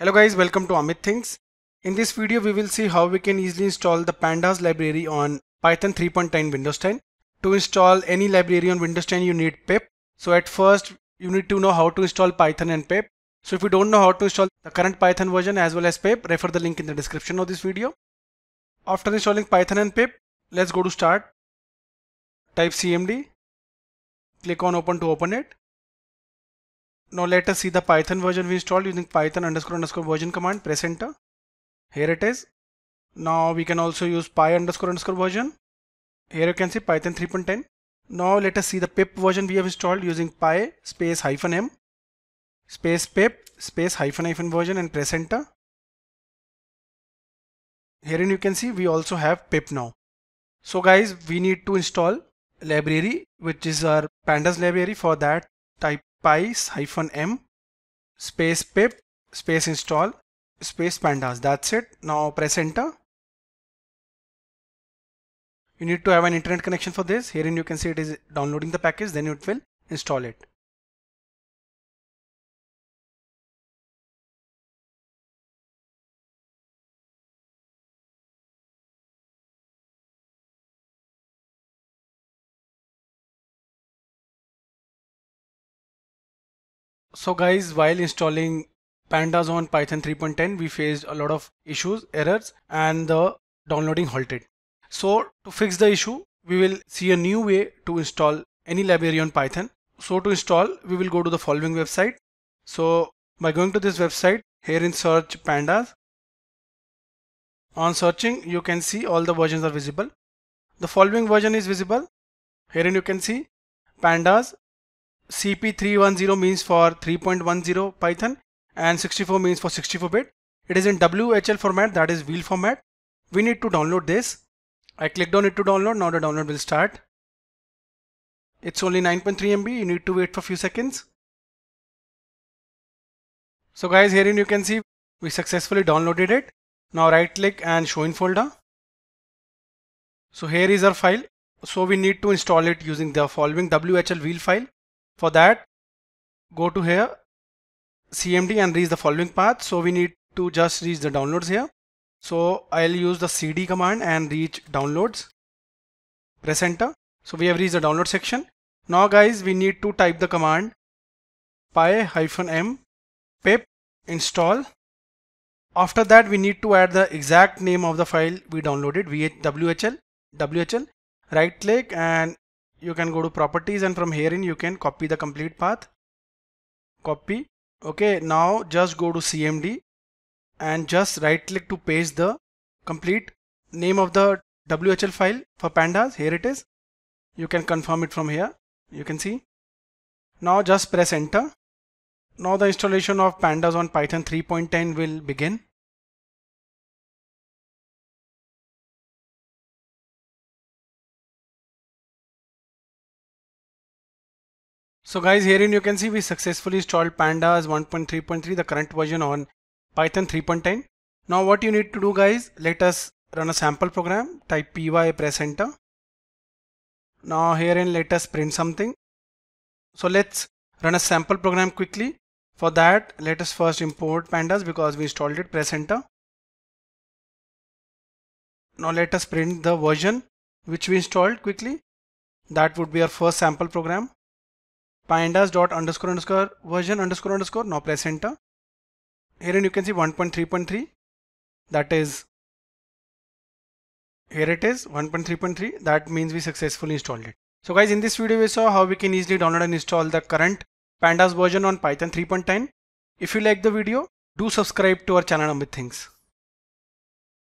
Hello guys, welcome to Amit Things. In this video, we will see how we can easily install the pandas library on Python 3.10 Windows 10. To install any library on Windows 10, you need pip. So at first, you need to know how to install Python and pip. So if you don't know how to install the current Python version as well as pip, refer the link in the description of this video. After installing Python and pip, let's go to start. Type cmd. Click on open to open it. Now let us see the Python version we installed using python underscore underscore version command. Press enter. Here it is. Now we can also use py underscore underscore version. Here you can see Python 3.10. Now let us see the pip version we have installed using py space hyphen m space pip space hyphen hyphen version and press enter. Herein you can see we also have pip now. So guys, we need to install library which is our pandas library for that type pies hyphen m space pip space install space pandas that's it now press enter you need to have an internet connection for this herein you can see it is downloading the package then it will install it So guys, while installing pandas on Python 3.10, we faced a lot of issues, errors, and the downloading halted. So to fix the issue, we will see a new way to install any library on Python. So to install, we will go to the following website. So by going to this website, here in search pandas, on searching, you can see all the versions are visible. The following version is visible. Herein you can see pandas CP310 means for 3.10 Python and 64 means for 64 bit. It is in WHL format that is wheel format. We need to download this. I clicked on it to download. Now the download will start. It's only 9.3 MB. You need to wait for few seconds. So guys herein you can see we successfully downloaded it. Now right click and show in folder. So here is our file. So we need to install it using the following WHL wheel file. For that, go to here, CMD and reach the following path. So we need to just reach the downloads here. So I'll use the CD command and reach downloads. Press enter. So we have reached the download section. Now guys, we need to type the command py-m pip install. After that, we need to add the exact name of the file we downloaded, whl, whl. Right click and you can go to properties and from herein you can copy the complete path copy okay now just go to cmd and just right click to paste the complete name of the whl file for pandas here it is you can confirm it from here you can see now just press enter now the installation of pandas on python 3.10 will begin So guys, herein you can see we successfully installed pandas 1.3.3, the current version on Python 3.10. Now what you need to do guys, let us run a sample program, type py, press enter. Now herein let us print something. So let's run a sample program quickly. For that, let us first import pandas because we installed it, press enter. Now let us print the version which we installed quickly. That would be our first sample program pandas dot underscore underscore version underscore underscore now press enter and you can see 1.3.3 that is here it is 1.3.3 that means we successfully installed it so guys in this video we saw how we can easily download and install the current pandas version on python 3.10 if you like the video do subscribe to our channel Amit Things.